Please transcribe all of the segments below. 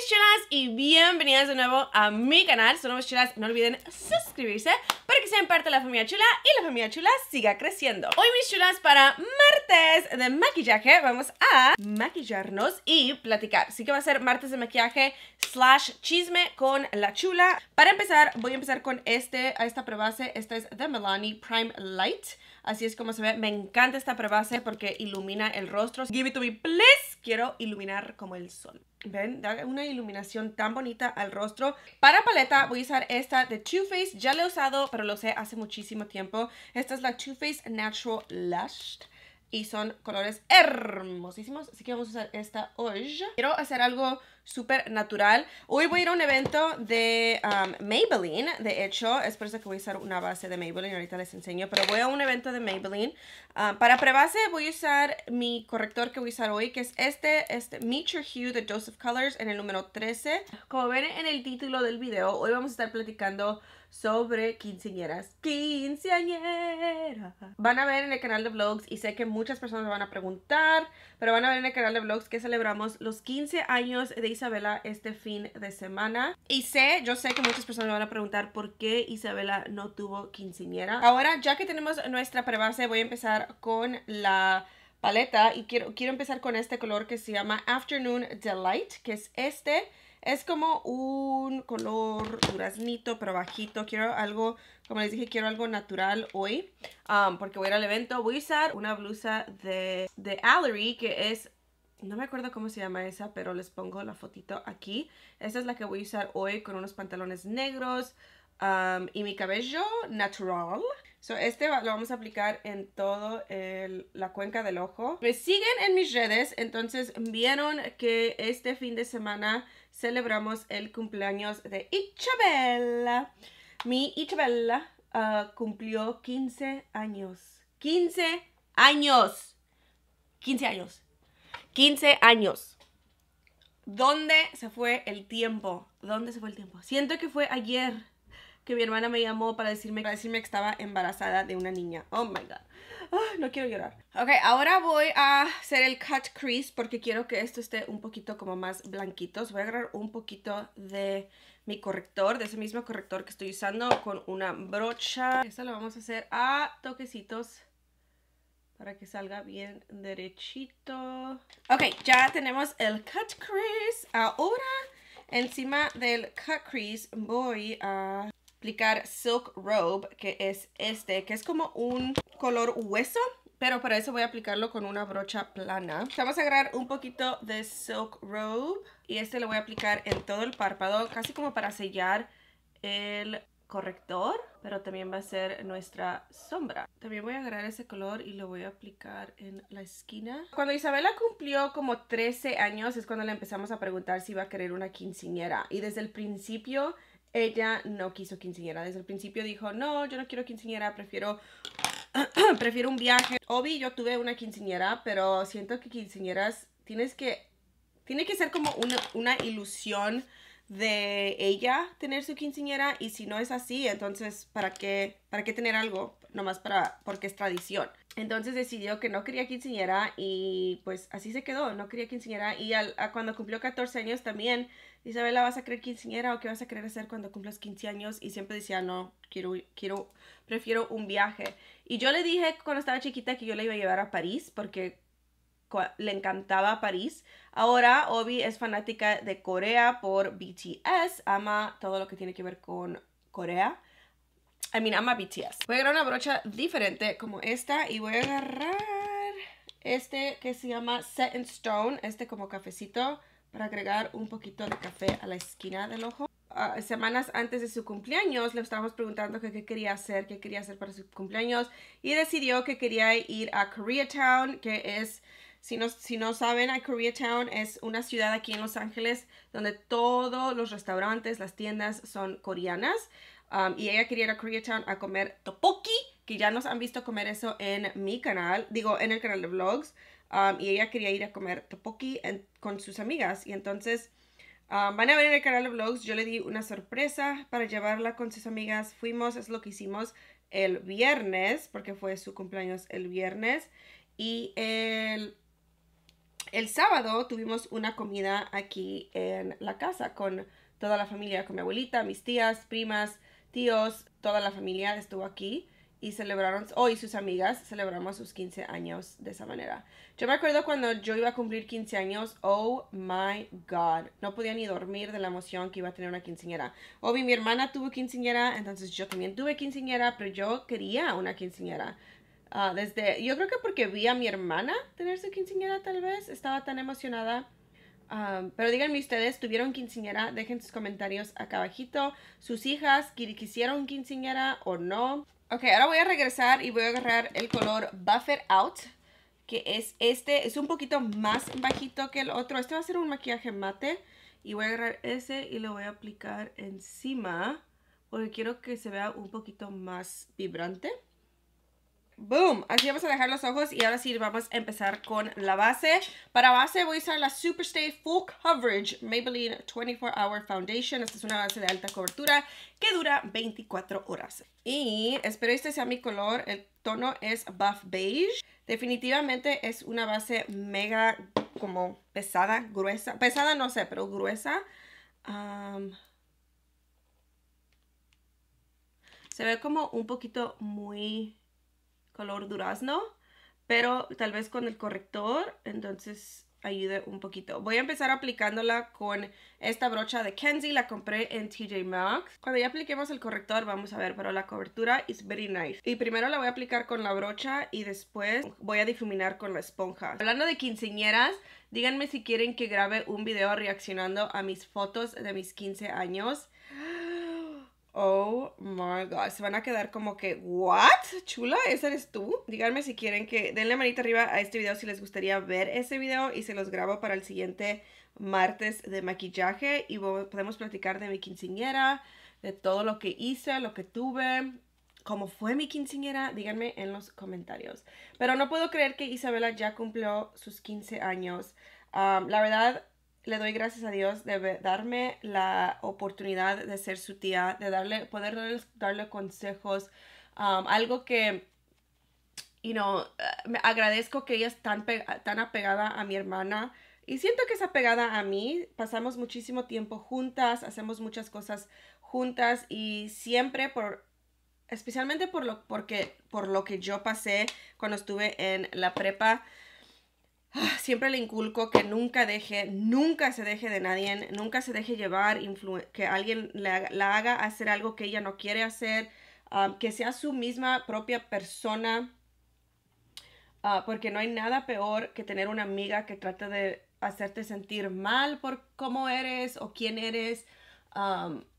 mis chulas y bienvenidas de nuevo a mi canal. Son nuevas chulas no olviden suscribirse para que sean parte de la familia chula y la familia chula siga creciendo. Hoy mis chulas para martes de maquillaje vamos a maquillarnos y platicar. Así que va a ser martes de maquillaje slash chisme con la chula. Para empezar voy a empezar con este, esta prebase. Esta es de Milani Prime Light. Así es como se ve. Me encanta esta prebase porque ilumina el rostro. Give it to me, please. Quiero iluminar como el sol. Ven, da una iluminación tan bonita al rostro. Para paleta voy a usar esta de Too Faced. Ya la he usado, pero lo sé hace muchísimo tiempo. Esta es la Too Faced Natural Lush. Y son colores hermosísimos. Así que vamos a usar esta hoy. Quiero hacer algo súper natural. Hoy voy a ir a un evento de um, Maybelline, de hecho, es por eso que voy a usar una base de Maybelline, ahorita les enseño, pero voy a un evento de Maybelline. Um, para prebase voy a usar mi corrector que voy a usar hoy, que es este, este Meet Your Hue de Joseph Colors en el número 13. Como ven en el título del video, hoy vamos a estar platicando sobre quinceañeras. ¡Quinceañera! Van a ver en el canal de vlogs, y sé que muchas personas me van a preguntar, pero van a ver en el canal de vlogs que celebramos los 15 años de Isabela este fin de semana. Y sé, yo sé que muchas personas me van a preguntar por qué Isabela no tuvo quinceañera. Ahora, ya que tenemos nuestra prebase, voy a empezar con la paleta y quiero, quiero empezar con este color que se llama Afternoon Delight, que es este. Es como un color duraznito, pero bajito. Quiero algo, como les dije, quiero algo natural hoy. Um, porque voy a ir al evento. Voy a usar una blusa de, de Allery, que es no me acuerdo cómo se llama esa, pero les pongo la fotito aquí. Esta es la que voy a usar hoy con unos pantalones negros um, y mi cabello natural. So, este lo vamos a aplicar en todo la cuenca del ojo. Me siguen en mis redes, entonces vieron que este fin de semana celebramos el cumpleaños de Ichabella. Mi Ichabella uh, cumplió 15 años. 15 años. 15 años. 15 años. ¿Dónde se fue el tiempo? ¿Dónde se fue el tiempo? Siento que fue ayer que mi hermana me llamó para decirme, decirme que estaba embarazada de una niña. Oh my god. Ah, no quiero llorar. Ok, ahora voy a hacer el cut crease porque quiero que esto esté un poquito como más blanquitos. Voy a agarrar un poquito de mi corrector, de ese mismo corrector que estoy usando con una brocha. Esto lo vamos a hacer a toquecitos para que salga bien derechito. Ok, ya tenemos el cut crease. Ahora, encima del cut crease voy a aplicar Silk Robe, que es este, que es como un color hueso. Pero para eso voy a aplicarlo con una brocha plana. Vamos a agarrar un poquito de Silk Robe y este lo voy a aplicar en todo el párpado, casi como para sellar el corrector, pero también va a ser nuestra sombra. También voy a agarrar ese color y lo voy a aplicar en la esquina. Cuando Isabela cumplió como 13 años es cuando le empezamos a preguntar si iba a querer una quinceañera y desde el principio ella no quiso quinceañera. Desde el principio dijo, no, yo no quiero quinceañera, prefiero prefiero un viaje. Obi, yo tuve una quinceañera, pero siento que quinceañeras tienes que, tiene que ser como una, una ilusión de ella tener su quinceañera y si no es así, entonces ¿para qué, para qué tener algo? Nomás para, porque es tradición. Entonces decidió que no quería quinceañera y pues así se quedó, no quería quinceañera y al, cuando cumplió 14 años también, Isabela, ¿vas a querer quinceañera o qué vas a querer hacer cuando cumplas 15 años? Y siempre decía, no, quiero, quiero, prefiero un viaje. Y yo le dije cuando estaba chiquita que yo la iba a llevar a París porque le encantaba París. Ahora Obi es fanática de Corea por BTS, ama todo lo que tiene que ver con Corea. I mean, ama BTS. Voy a agarrar una brocha diferente como esta y voy a agarrar este que se llama Set in Stone, este como cafecito para agregar un poquito de café a la esquina del ojo. Ah, semanas antes de su cumpleaños le estábamos preguntando qué quería hacer, qué quería hacer para su cumpleaños y decidió que quería ir a Koreatown, que es si no, si no saben, Koreatown es una ciudad aquí en Los Ángeles donde todos los restaurantes, las tiendas son coreanas. Um, y ella quería ir a Koreatown a comer topoki, que ya nos han visto comer eso en mi canal, digo, en el canal de vlogs. Um, y ella quería ir a comer topoki con sus amigas. Y entonces um, van a ver en el canal de vlogs, yo le di una sorpresa para llevarla con sus amigas. Fuimos, es lo que hicimos el viernes, porque fue su cumpleaños el viernes. Y el el sábado tuvimos una comida aquí en la casa con toda la familia, con mi abuelita, mis tías, primas, tíos, toda la familia estuvo aquí y celebraron, hoy sus amigas, celebramos sus 15 años de esa manera. Yo me acuerdo cuando yo iba a cumplir 15 años, oh my god, no podía ni dormir de la emoción que iba a tener una quinceañera. Obvio, mi hermana tuvo quinceañera, entonces yo también tuve quinceañera, pero yo quería una quinceañera. Ah, desde, yo creo que porque vi a mi hermana tener su quinceañera tal vez, estaba tan emocionada. Ah, pero díganme ustedes, ¿tuvieron quinceañera? Dejen sus comentarios acá abajito. ¿Sus hijas quisieron quinceañera o no? Ok, ahora voy a regresar y voy a agarrar el color Buffer Out, que es este. Es un poquito más bajito que el otro. Este va a ser un maquillaje mate. Y voy a agarrar ese y lo voy a aplicar encima, porque quiero que se vea un poquito más vibrante. Boom, Así vamos a dejar los ojos y ahora sí vamos a empezar con la base. Para base voy a usar la Superstay Full Coverage Maybelline 24 Hour Foundation. Esta es una base de alta cobertura que dura 24 horas. Y espero este sea mi color, el tono es Buff Beige. Definitivamente es una base mega como pesada, gruesa. Pesada no sé, pero gruesa. Um, se ve como un poquito muy color durazno, pero tal vez con el corrector, entonces ayude un poquito. Voy a empezar aplicándola con esta brocha de Kenzie, la compré en TJ Maxx. Cuando ya apliquemos el corrector vamos a ver, pero la cobertura is very nice. Y primero la voy a aplicar con la brocha y después voy a difuminar con la esponja. Hablando de quinceañeras, díganme si quieren que grabe un video reaccionando a mis fotos de mis 15 años. Oh my god, se van a quedar como que, ¿what? Chula, ¿esa eres tú? Díganme si quieren que denle manita arriba a este video si les gustaría ver ese video y se los grabo para el siguiente martes de maquillaje y podemos platicar de mi quinceañera, de todo lo que hice, lo que tuve, cómo fue mi quinceañera, díganme en los comentarios. Pero no puedo creer que Isabela ya cumplió sus 15 años. la verdad, le doy gracias a Dios de darme la oportunidad de ser su tía, de darle, poder darle, consejos, algo que, y no me agradezco que ella es tan, tan apegada a mi hermana y siento que es apegada a mí, pasamos muchísimo tiempo juntas, hacemos muchas cosas juntas y siempre por especialmente por lo porque por lo que yo pasé cuando estuve en la prepa Ah, siempre le inculco que nunca deje, nunca se deje de nadie, nunca se deje llevar, que alguien la, haga hacer algo que ella no quiere hacer, ah, que sea su misma propia persona, ah, porque no hay nada peor que tener una amiga que trate de hacerte sentir mal por cómo eres o quién eres.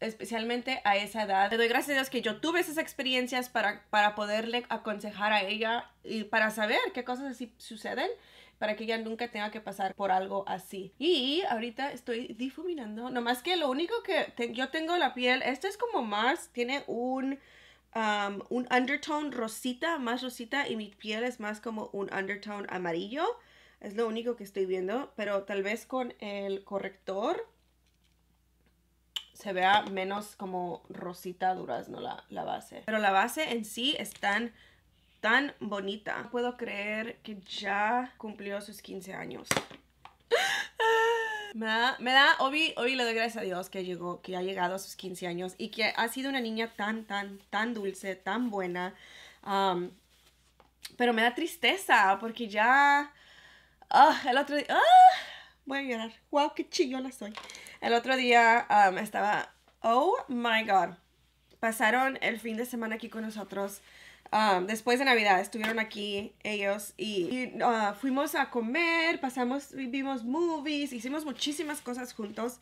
especialmente a esa edad. Le doy gracias a Dios que yo tuve esas experiencias para, para poderle aconsejar a ella y para saber qué cosas así suceden para que ya nunca tenga que pasar por algo así. Y ahorita estoy difuminando, nomás que lo único que yo tengo la piel, esta es como más, tiene un... Um, un undertone rosita, más rosita, y mi piel es más como un undertone amarillo. Es lo único que estoy viendo, pero tal vez con el corrector se vea menos como rosita durazno la, la base. Pero la base en sí es tan tan bonita. puedo creer que ya cumplió sus 15 años. Me da, me da, Obi, Obi le doy gracias a Dios que llegó, que ha llegado a sus 15 años y que ha sido una niña tan, tan, tan dulce, tan buena. Um, pero me da tristeza porque ya, ah, el otro día, ah, voy a llorar. Wow, qué chillona soy. El otro día um, estaba, oh my God, pasaron el fin de semana aquí con nosotros Ah, después de Navidad estuvieron aquí ellos y, ah, fuimos a comer, pasamos, vimos movies, hicimos muchísimas cosas juntos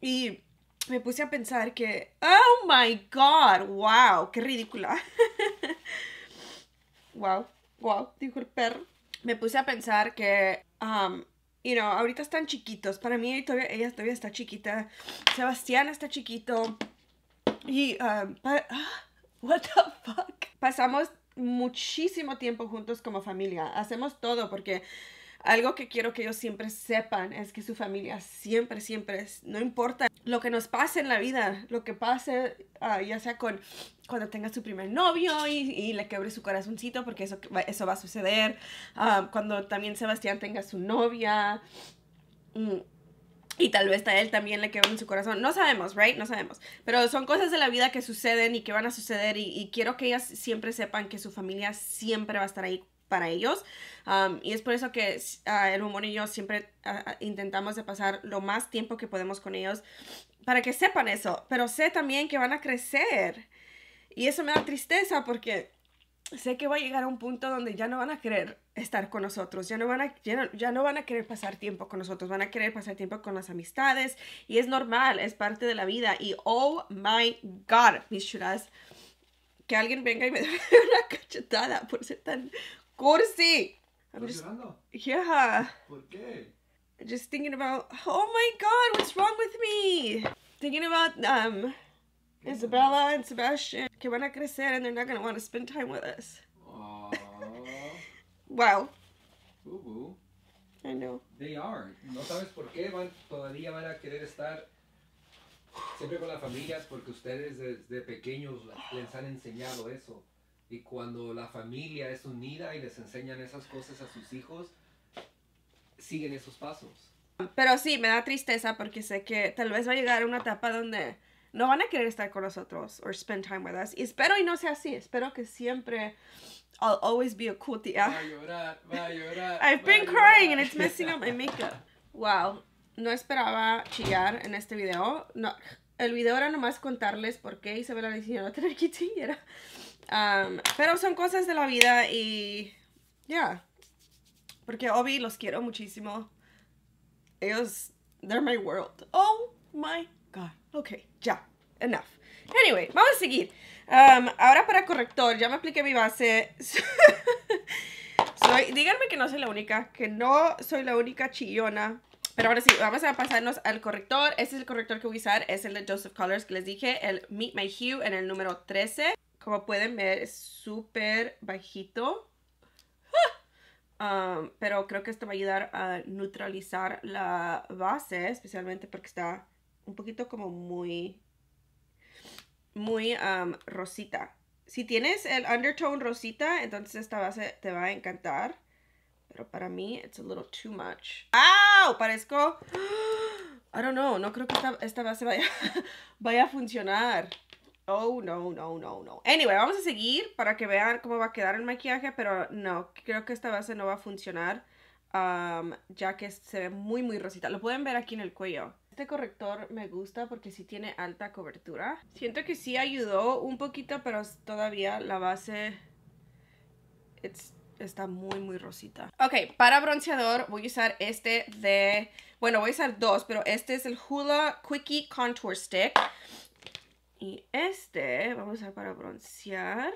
y me puse a pensar que, oh my god, wow, qué ridícula. wow, wow, dijo el perro. Me puse a pensar que, um, you know, ahorita están chiquitos. Para mí todavía, ella todavía está chiquita. Sebastián está chiquito. Y, um, ah, what the fuck. Pasamos muchísimo tiempo juntos como familia, hacemos todo porque algo que quiero que ellos siempre sepan es que su familia siempre, siempre, no importa lo que nos pase en la vida, lo que pase, ah, ya sea con cuando tenga su primer novio y, y, le quebre su corazoncito, porque eso, eso va a suceder, ah, cuando también Sebastián tenga su novia, mm, y tal vez a él también le quedó en su corazón. No sabemos, ¿right? No sabemos. Pero son cosas de la vida que suceden y que van a suceder. Y, y quiero que ellas siempre sepan que su familia siempre va a estar ahí para ellos. Um, y es por eso que ah, el humor y yo siempre ah, ah, intentamos de pasar lo más tiempo que podemos con ellos para que sepan eso. Pero sé también que van a crecer. Y eso me da tristeza porque sé que va a llegar a un punto donde ya no van a querer estar con nosotros, ya no van a, ya van a querer pasar tiempo con nosotros, van a querer pasar tiempo con las amistades y es normal, es parte de la vida y oh my god, mis churras. que alguien venga y me dé una cachetada por ser tan cursi. ¿Estás yeah. ¿Por qué? Just thinking about, oh my god, what's wrong with me? Thinking about um, Isabella y Sebastian que van a crecer and they're not going to want to spend time with us. wow. I know. They are. No sabes por qué van, todavía van a querer estar siempre con las familias porque ustedes desde pequeños les han enseñado eso. Y cuando la familia es unida y les enseñan esas cosas a sus hijos, siguen esos pasos. Pero sí, me da tristeza porque sé que tal vez va a llegar una etapa donde no van a querer estar con nosotros or spend time with us. Y espero y no sea así. Espero que siempre I'll always be a cutie Va a llorar, va a llorar. I've been crying and it's messing up my makeup. Wow, no esperaba chillar en este video. No, el video era nomás contarles por qué Isabela le no tener que Um, pero son cosas de la vida y ya. Yeah. Porque Obi los quiero muchísimo. Ellos, they're my world. Oh my god. Okay. Ya, enough. Anyway, vamos a seguir. Um, ahora para corrector, ya me apliqué mi base. soy, díganme que no soy la única, que no soy la única chillona. Pero ahora sí, vamos a pasarnos al corrector. Este es el corrector que voy a usar, es el de Joseph Colors que les dije, el Meet My Hue en el número 13. Como pueden ver, es súper bajito. Um, pero creo que esto va a ayudar a neutralizar la base, especialmente porque está un poquito como muy, muy rosita. Si tienes el undertone rosita, entonces esta base te va a encantar. Pero para mí, it's a little too much. ¡Au! Parezco... I don't know. No creo que esta, base vaya, vaya a funcionar. Oh, no, no, no, no. Anyway, vamos a seguir para que vean cómo va a quedar el maquillaje, pero no, creo que esta base no va a funcionar, ya que se ve muy, muy rosita. Lo pueden ver aquí en el cuello. Este corrector me gusta porque sí tiene alta cobertura. Siento que sí ayudó un poquito, pero todavía la base está muy, muy rosita. Ok, para bronceador voy a usar este de... Bueno, voy a usar dos, pero este es el Hoola Quickie Contour Stick. Y este vamos a usar para broncear.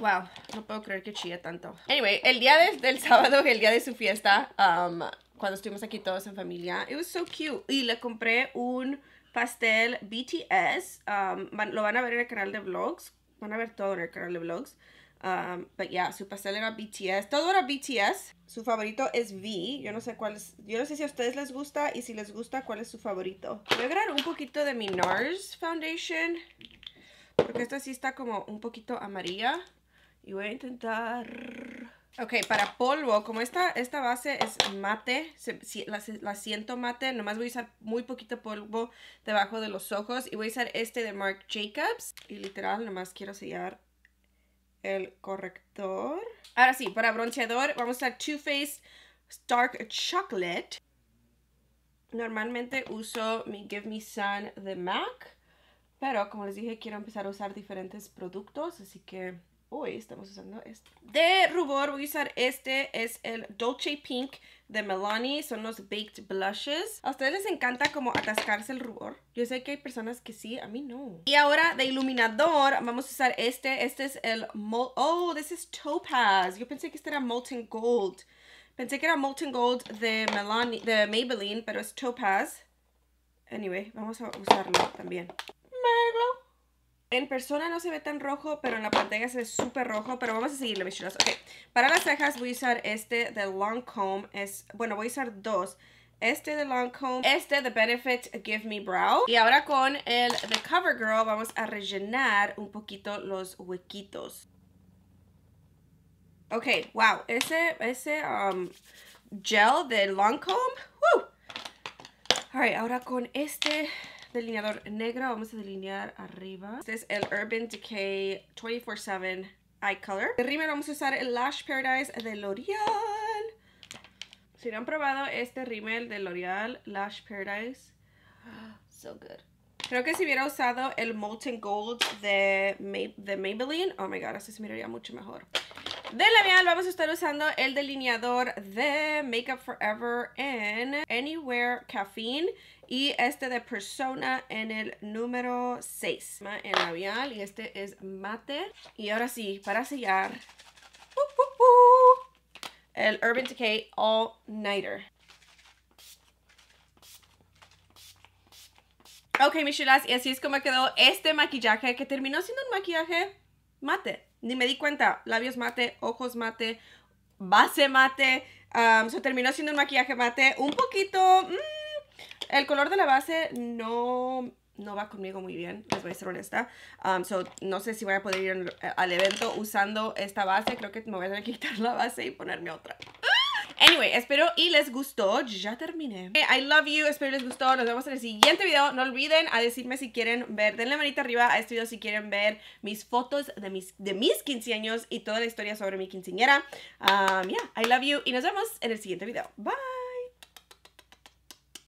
Wow, no puedo creer que chille tanto. Anyway, el día del sábado, el día de su fiesta, um, cuando estuvimos aquí todos en familia. It was so cute. Y le compré un pastel BTS. Um, lo van a ver en el canal de vlogs. Van a ver todo en el canal de vlogs. Um, but yeah, su pastel era BTS. Todo era BTS. Su favorito es V. Yo no sé cuál es. Yo no sé si a ustedes les gusta y si les gusta, cuál es su favorito. Voy a agarrar un poquito de mi NARS Foundation. Porque esta sí está como un poquito amarilla. Y voy a intentar Ok, para polvo, como esta, esta base es mate, la, la, siento mate, nomás voy a usar muy poquito polvo debajo de los ojos. Y voy a usar este de Marc Jacobs. Y literal, nomás quiero sellar el corrector. Ahora sí, para bronceador vamos a usar Too Faced Dark Chocolate. Normalmente uso mi Give Me Sun de MAC. Pero como les dije, quiero empezar a usar diferentes productos, así que hoy estamos usando este. De rubor voy a usar este, es el Dolce Pink de Melanie, son los Baked Blushes. A ustedes les encanta como atascarse el rubor. Yo sé que hay personas que sí, a mí no. Y ahora de iluminador vamos a usar este, este es el... Oh, this is Topaz. Yo pensé que este era Molten Gold. Pensé que era Molten Gold de, Melanie, de Maybelline, pero es Topaz. Anyway, vamos a usarlo también. En persona no se ve tan rojo, pero en la pantalla se ve súper rojo. Pero vamos a seguirle, mis Okay. Ok, para las cejas voy a usar este de Lancome. Es, bueno, voy a usar dos. Este de Lancome, este de Benefit Give Me Brow. Y ahora con el de CoverGirl vamos a rellenar un poquito los huequitos. Ok, wow, ese, ese um, gel de Lancome. Alright, ahora con este delineador negro. Vamos a delinear arriba. Este es el Urban Decay 24-7 Eye Color. De rímel vamos a usar el Lash Paradise de L'Oreal. Si no han probado este rímel de L'Oreal Lash Paradise, so good. Creo que si hubiera usado el Molten Gold de, de Maybelline, oh my god, así se miraría mucho mejor. De labial vamos a estar usando el delineador de Makeup Forever en Anywhere Caffeine y este de Persona en el número 6. En labial y este es mate. Y ahora sí, para sellar, ¡uh, uh, uh! el Urban Decay All Nighter. Ok, mis chulas, y así es como quedó este maquillaje que terminó siendo un maquillaje mate ni me di cuenta. Labios mate, ojos mate, base mate. se terminó haciendo un maquillaje mate. Un poquito... Mm, el color de la base no, no va conmigo muy bien, les voy a ser honesta. no sé si voy a poder ir al evento usando esta base. Creo que me voy a tener que quitar la base y ponerme otra. Anyway, espero y les gustó. Ya terminé. I love you. Espero les gustó. Nos vemos en el siguiente video. No olviden a decirme si quieren ver. Denle manita arriba a este video si quieren ver mis fotos de mis, de mis 15 años y toda la historia sobre mi quinceañera. Um, yeah, I love you. Y nos vemos en el siguiente video. Bye.